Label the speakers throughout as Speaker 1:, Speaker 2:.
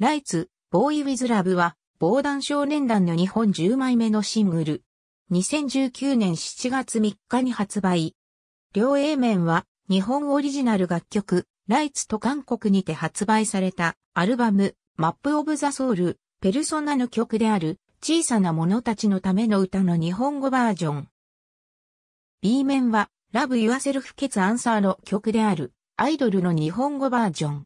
Speaker 1: ライツ、ボーイ・ウィズ・ラブは、防弾少年団の日本10枚目のシングル。2019年7月3日に発売。両 A 面は、日本オリジナル楽曲、ライツと韓国にて発売された、アルバム、マップ・オブ・ザ・ソウル、ペルソナの曲である、小さな者たちのための歌の日本語バージョン。B 面は、ラブ・ユアセルフ・ケツ・アンサーの曲である、アイドルの日本語バージョン。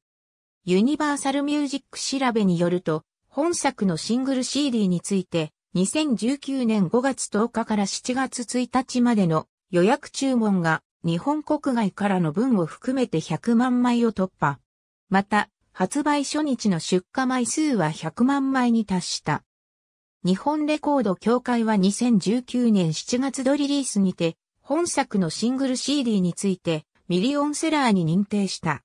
Speaker 1: ユニバーサルミュージック調べによると、本作のシングル CD について、2019年5月10日から7月1日までの予約注文が日本国外からの分を含めて100万枚を突破。また、発売初日の出荷枚数は100万枚に達した。日本レコード協会は2019年7月度リリースにて、本作のシングル CD についてミリオンセラーに認定した。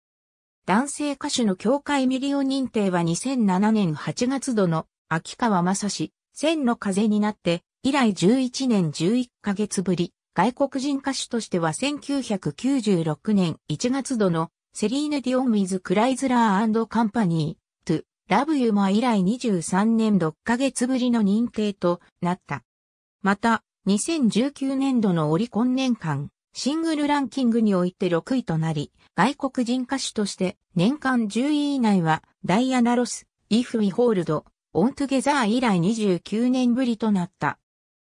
Speaker 1: 男性歌手の協会ミリオ認定は2007年8月度の秋川正史、千の風になって以来11年11ヶ月ぶり、外国人歌手としては1996年1月度のセリーヌ・ディオン・ウィズ・クライズラーカンパニー、トゥ、ラブユーマ以来23年6ヶ月ぶりの認定となった。また、2019年度のオリコン年間、シングルランキングにおいて6位となり、外国人歌手として年間10位以内は、ダイアナ・ロス、イフ・ウィ・ホールド、オン・トゥ・ゲザー以来29年ぶりとなった。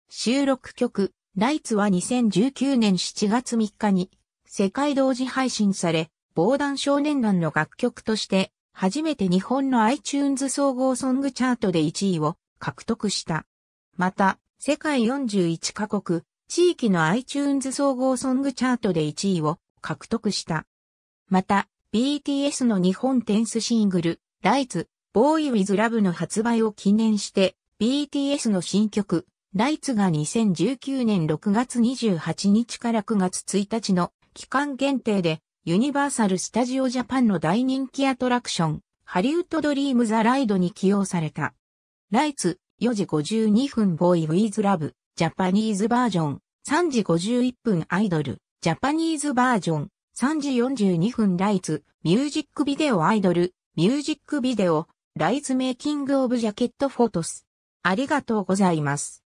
Speaker 1: 収録曲、ライツは2019年7月3日に、世界同時配信され、防弾少年団の楽曲として、初めて日本の iTunes 総合ソングチャートで1位を獲得した。また、世界41カ国、地域の iTunes 総合ソングチャートで1位を獲得した。また、BTS の日本テンスシングル、ライツ、ボーイ・ウィズ・ラブの発売を記念して、BTS の新曲、ライツが2019年6月28日から9月1日の期間限定で、ユニバーサル・スタジオ・ジャパンの大人気アトラクション、ハリウッド・ドリーム・ザ・ライドに起用された。ライツ、4時52分ボーイ・ウィズ・ラブ、ジャパニーズバージョン、3時51分アイドル、ジャパニーズバージョン、3時42分ライツ、ミュージックビデオアイドル、ミュージックビデオ、ライズメイキングオブジャケットフォトス。ありがとうございます。